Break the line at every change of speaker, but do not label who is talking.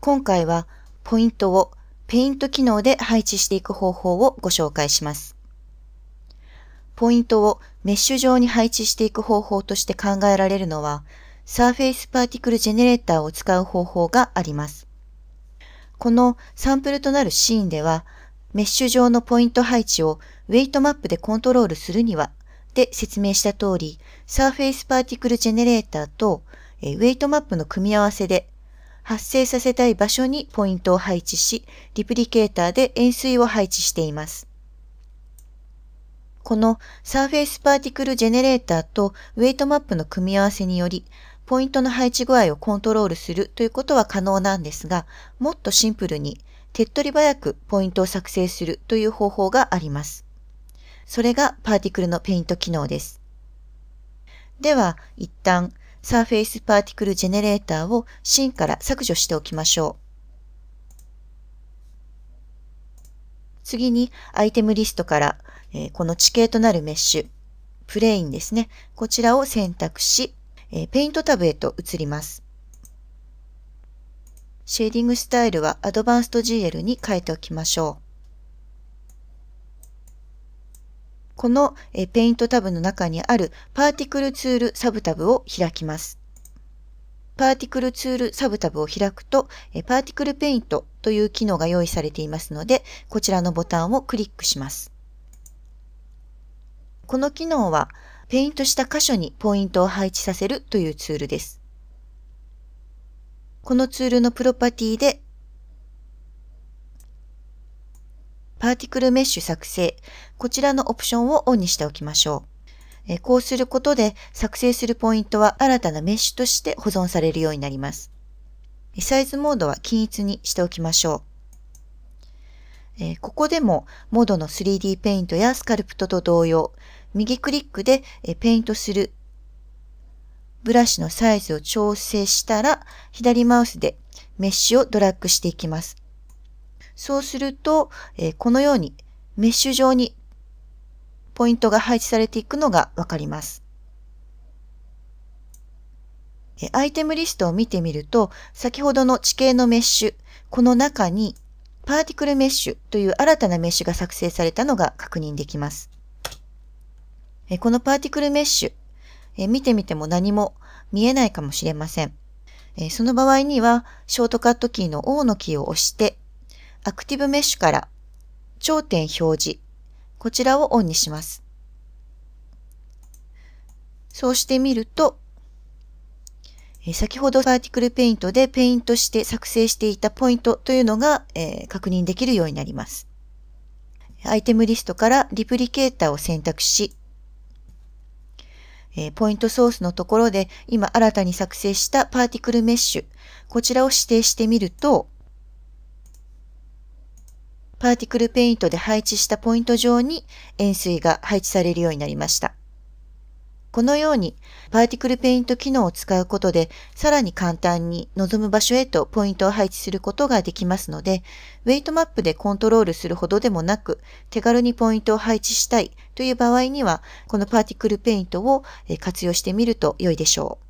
今回はポイントをペイント機能で配置していく方法をご紹介します。ポイントをメッシュ状に配置していく方法として考えられるのは、Surface ーティクルジェネレーターを使う方法があります。このサンプルとなるシーンでは、メッシュ状のポイント配置をウェイトマップでコントロールするには、で説明した通り、Surface ーティクルジェネレーターとウェイトマップの組み合わせで発生させたい場所にポイントを配置し、リプリケーターで円錐を配置しています。このサーフェイスパーティクルジェネレーターとウェイトマップの組み合わせにより、ポイントの配置具合をコントロールするということは可能なんですが、もっとシンプルに手っ取り早くポイントを作成するという方法があります。それがパーティクルのペイント機能です。では、一旦サーフェイスパーティクルジェネレーターを芯から削除しておきましょう。次にアイテムリストから、えー、この地形となるメッシュ、プレインですね。こちらを選択し、えー、ペイントタブへと移ります。シェーディングスタイルはアドバンスト GL に変えておきましょう。このペイントタブの中にあるパーティクルツールサブタブを開きます。パーティクルツールサブタブを開くと、パーティクルペイントという機能が用意されていますので、こちらのボタンをクリックします。この機能は、ペイントした箇所にポイントを配置させるというツールです。このツールのプロパティでパーティクルメッシュ作成、こちらのオプションをオンにしておきましょう。えこうすることで作成するポイントは新たなメッシュとして保存されるようになります。サイズモードは均一にしておきましょう。えここでもモードの 3D ペイントやスカルプトと同様、右クリックでペイントするブラシのサイズを調整したら、左マウスでメッシュをドラッグしていきます。そうすると、えこのようにメッシュ状にポイントが配置されていくのがわかります。アイテムリストを見てみると、先ほどの地形のメッシュ、この中にパーティクルメッシュという新たなメッシュが作成されたのが確認できます。このパーティクルメッシュ、見てみても何も見えないかもしれません。その場合には、ショートカットキーの O のキーを押して、アクティブメッシュから頂点表示、こちらをオンにします。そうしてみると、え先ほどパーティクルペイントでペイントして作成していたポイントというのが、え確認できるようになります。アイテムリストからリプリケーターを選択し、えポイントソースのところで今新たに作成したパーティクルメッシュ、こちらを指定してみると、パーティクルペイントで配置したポイント上に円錐が配置されるようになりました。このように、パーティクルペイント機能を使うことで、さらに簡単に望む場所へとポイントを配置することができますので、ウェイトマップでコントロールするほどでもなく、手軽にポイントを配置したいという場合には、このパーティクルペイントを活用してみると良いでしょう。